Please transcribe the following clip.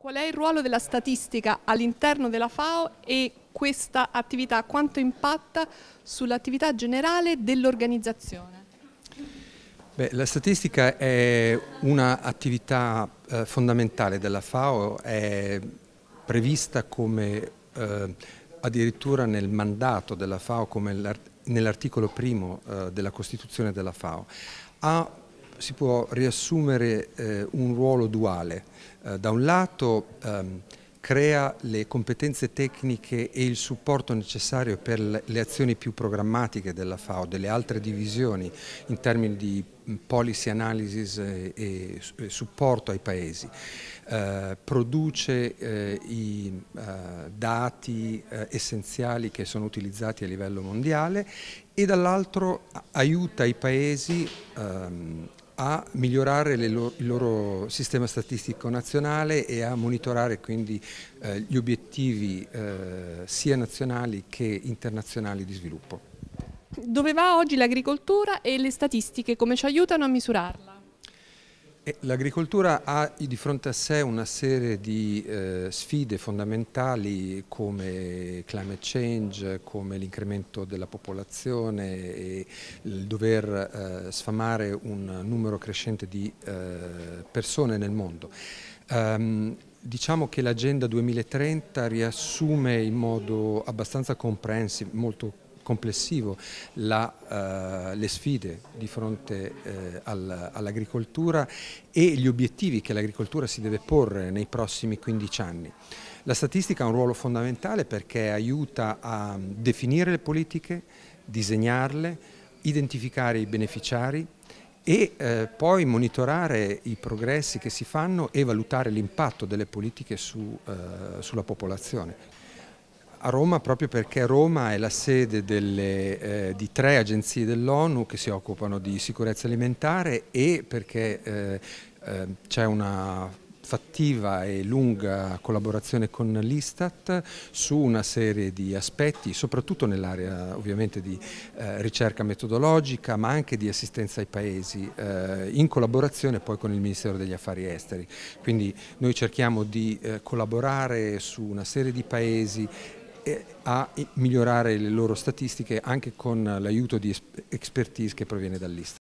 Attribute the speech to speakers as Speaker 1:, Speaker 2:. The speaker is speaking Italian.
Speaker 1: Qual è il ruolo della statistica all'interno della FAO e questa attività quanto impatta sull'attività generale dell'organizzazione?
Speaker 2: la statistica è un'attività eh, fondamentale della FAO, è prevista come eh, addirittura nel mandato della FAO, come nell'articolo primo eh, della Costituzione della FAO. Ha si può riassumere eh, un ruolo duale. Eh, da un lato ehm, crea le competenze tecniche e il supporto necessario per le azioni più programmatiche della FAO, delle altre divisioni in termini di policy analysis eh, e, supporto ai paesi, eh, produce eh, i eh, dati eh, essenziali che sono utilizzati a livello mondiale e dall'altro aiuta i paesi ehm, a migliorare loro, il loro sistema statistico nazionale e a monitorare quindi eh, gli obiettivi eh, sia nazionali che internazionali di sviluppo.
Speaker 1: Dove va oggi l'agricoltura e le statistiche, come ci aiutano a misurarla?
Speaker 2: L'agricoltura ha di fronte a sé una serie di eh, sfide fondamentali come climate change, come l'incremento della popolazione e il dover eh, sfamare un numero crescente di eh, persone nel mondo. Um, diciamo che l'agenda 2030 riassume in modo abbastanza comprensivo, molto complessivo la, eh, le sfide di fronte eh, all'agricoltura e gli obiettivi che l'agricoltura si deve porre nei prossimi 15 anni. La statistica ha un ruolo fondamentale perché aiuta a definire le politiche, disegnarle, identificare i beneficiari e eh, poi monitorare i progressi che si fanno e valutare l'impatto delle politiche su, eh, sulla popolazione a Roma proprio perché Roma è la sede delle, eh, di tre agenzie dell'ONU che si occupano di sicurezza alimentare e perché eh, eh, c'è una fattiva e lunga collaborazione con l'Istat su una serie di aspetti, soprattutto nell'area ovviamente di eh, ricerca metodologica, ma anche di assistenza ai paesi, eh, in collaborazione poi con il Ministero degli Affari Esteri. Quindi noi cerchiamo di eh, collaborare su una serie di paesi a migliorare le loro statistiche anche con l'aiuto di expertise che proviene dall'Ist.